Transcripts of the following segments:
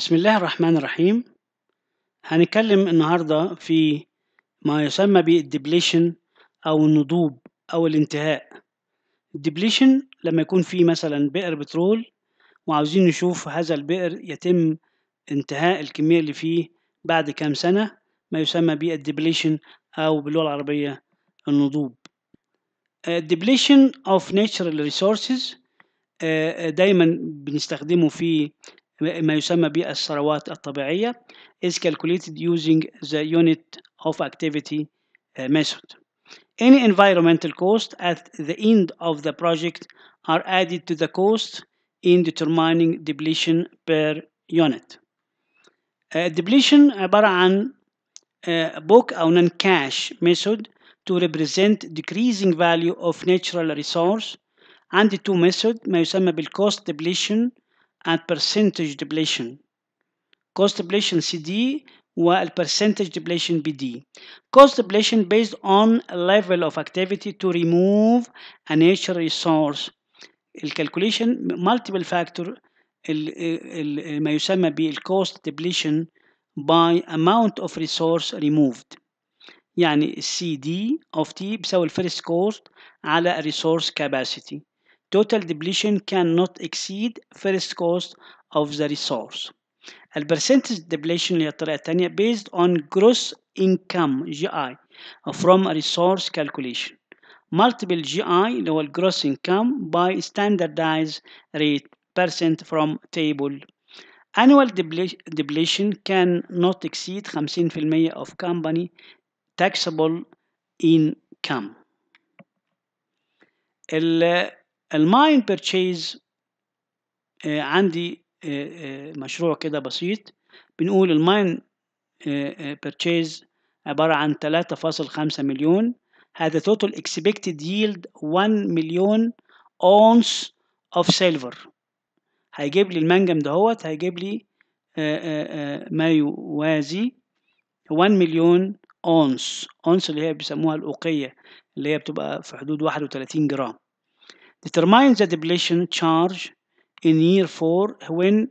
بسم الله الرحمن الرحيم هنتكلم النهاردة في ما يسمى بالديبليشن أو النضوب أو الانتهاء الديبليشن لما يكون في مثلا بئر بترول وعاوزين نشوف هذا البئر يتم انتهاء الكمية اللي فيه بعد كام سنة ما يسمى بالديبليشن أو باللغة العربية النضوب الديبليشن uh, of natural resources uh, uh, دايما بنستخدمه في ما يسمى بالثروات الطبيعية is calculated using the unit of activity method. Any environmental cost at the end of the project are added to the cost in determining depletion per unit. depletion عبارة عن book أو non-cash method to represent decreasing value of natural resource. عندي two method ما يسمى بالcost depletion and percentage depletion cost depletion CD percentage depletion BD cost depletion based on level of activity to remove a natural resource The calculation, multiple factor ما يسمى بالcost depletion by amount of resource removed يعني CD of اوف تي بيساوي الفيرست كوست على resource capacity total depletion cannot exceed first cost of the resource البرسنتج depletion اللي هي الطريقة الثانية based on gross income GI from a resource calculation multiple GI اللي هو gross income by standardized rate percent from table annual depletion cannot exceed 50% of company taxable income الماين بيرتشيز آه، عندي آه، آه، مشروع كده بسيط بنقول الماين بيرتشيز عبارة عن 3.5 مليون هذا توتال expected yield 1 مليون اونس اوف سيلفر هيجيب لي المنجم دهوت هيجيب لي ما يوازي 1 مليون اونس اونس اللي هي بيسموها الاوقيه اللي هي بتبقى في حدود 31 جرام Determine the depletion charge in year 4 when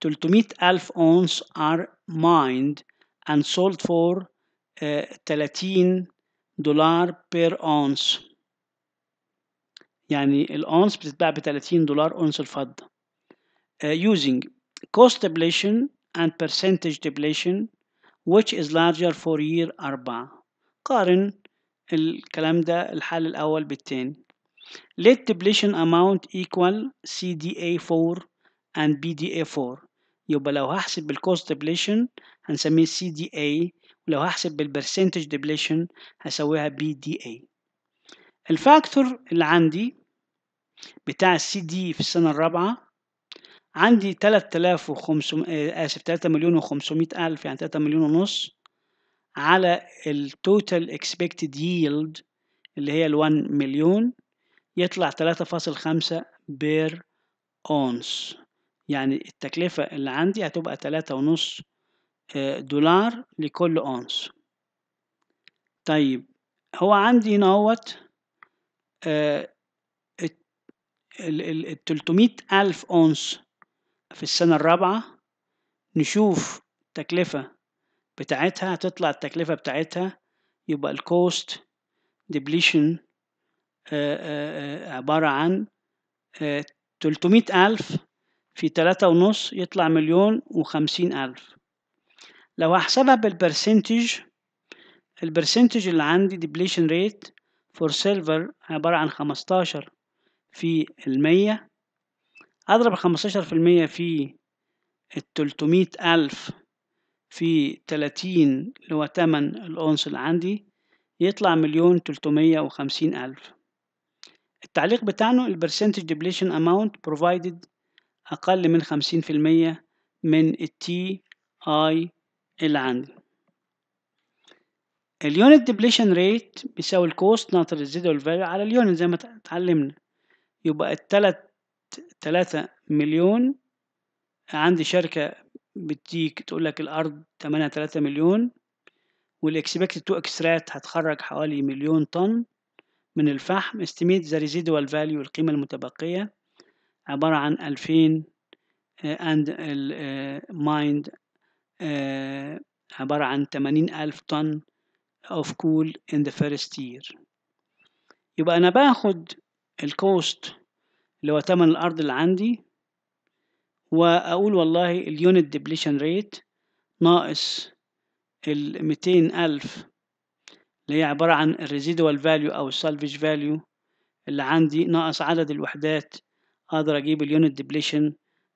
300,000 ounces are mined and sold for uh, 30 دولار بير اونس يعني الاونس بتتباع ب 30 دولار اونس الفضه uh, using cost depletion and percentage depletion which is larger for year 4 قارن الكلام ده الحال الاول بالتاني Let depletion amount equal CDA4 and BDA4 يبقى لو هحسب cost depletion هنسميه CDA ولو هحسب percentage depletion هسويها BDA الفاكتور اللي عندي بتاع CD في السنة الرابعة عندي 3500 آه، آسف 3 مليون و500 ألف يعني 3 مليون ونص على التوتال اكسبكتد ييلد اللي هي ال 1 مليون يطلع 3.5 بير أونس يعني التكلفة اللي عندي هتبقى 3.5 آه، دولار لكل أونس طيب هو عندي نوت آه، ال 300 ألف أونس في السنة الرابعة نشوف التكلفة بتاعتها هتطلع التكلفة بتاعتها يبقى الكوست ديبليشن آه، آه، آه، عبارة عن 300 ألف في تلاتة ونص يطلع مليون وخمسين ألف لو هحسبها بالبرسنتج البرسنتج اللي عندي ديبليشن ريت فور سيلفر عبارة عن خمستاشر في المية أضرب خمستاشر في المية في التلتمية ألف في تلاتين اللي هو تمن الأونس اللي عندي يطلع مليون تلتمية وخمسين ألف التعليق بتاعنا ال percentage depletion amount provided أقل من 50% من ال TI اللي عندي unit depletion rate بيساوي cost ناطر ناقص الريزيدوال فاليو على unit زي ما اتعلمنا يبقى التلات تلاتة مليون عندي شركة بتديك تقول لك الأرض تمنها تلاتة مليون والإكسبكتد تو إكستراكت هتخرج حوالي مليون طن من الفحم estimate the residual value القيمة المتبقية عبارة عن ألفين آه، and آه، mined آه، عبارة عن تمانين ألف طن of coal in the first year يبقى أنا باخد الكوست اللي هو تمن الأرض اللي عندي وأقول والله اليونت ديبليشن ريت ناقص الميتين ألف اللي هي عبارة عن الريزيدوال فاليو أو السالفج فاليو اللي عندي ناقص عدد الوحدات أقدر أجيب اليونت ديبليشن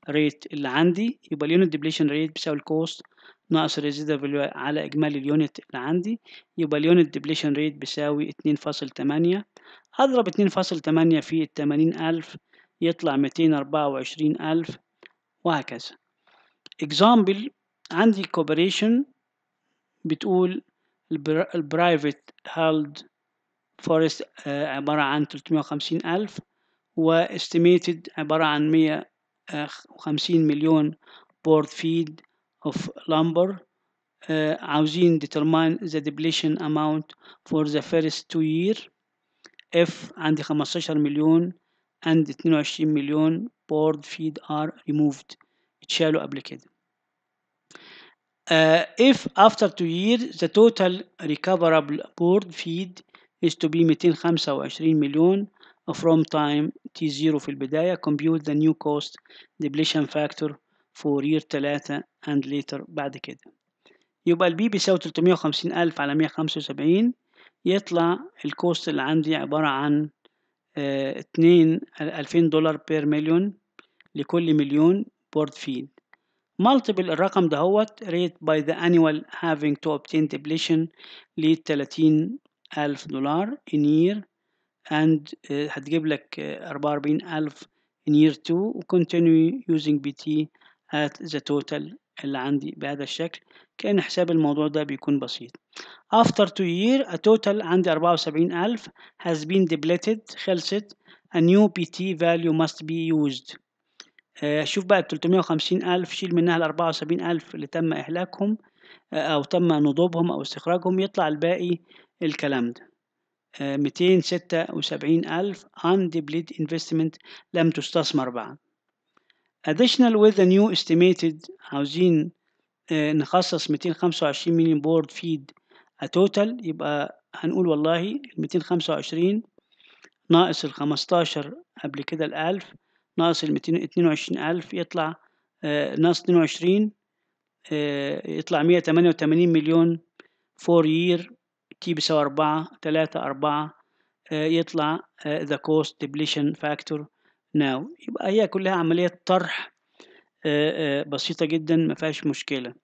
ريت اللي عندي يبقى اليونت ديبليشن ريت بيساوي الكوست ناقص الريزيدوال على إجمالي اليونت اللي عندي يبقى اليونت ديبليشن ريت بيساوي اتنين فاصل تمانية أضرب اتنين فاصل تمانية في التمانين ألف يطلع ميتين أربعة وعشرين ألف وهكذا example عندي كوبريشن بتقول البرايفت هالد فورست عبارة عن 350 ألف واستيميتد عبارة عن 150 آه، مليون بورد فيد of lumber uh, عاوزين determine the depletion amount for the first two year if عندي 15 مليون and 22 مليون board feed are removed اتشالوا قبل كده Uh, if after two years the total recoverable board feed is to be 225 مليون from time T0 في البداية compute the new cost depletion factor for year 3 and later بعد كده يبقى البي بيساوي 350 ألف على 175 يطلع الكوست اللي عندي عبارة عن اتنين ألفين دولار بير مليون لكل مليون بورد فيد مالتيبل الرقم ده هوت ريت باي ذا annual having to obtain depletion ل 30 ألف دولار in year and uh, هتجيب لك uh, 44 ألف in year 2 و continue using BT at the total اللي عندي بهذا الشكل كأن حساب الموضوع ده بيكون بسيط after two year a total عندي 74 ألف has been depleted خلصت a new PT value must be used آه، شوف بقى ال ألف شيل منها ال ألف اللي تم إهلاكهم آه، أو تم نضوبهم أو استخراجهم يطلع الباقي الكلام ده آه، ألف undeployed investment لم تستثمر بعد additional with the new estimated عاوزين نخصص 225 مليون بورد فيد اتوتال يبقى هنقول والله 225 ناقص ال 15 قبل كده الألف ناقص ال 222000 يطلع آه، ناقص 22 آه، يطلع 188 مليون فور يير تي بيساوي 4 3 4 يطلع ذا كوست ديبليشن فاكتور ناو يبقى هي كلها عملية طرح آه، بسيطة جدا ما فيهاش مشكلة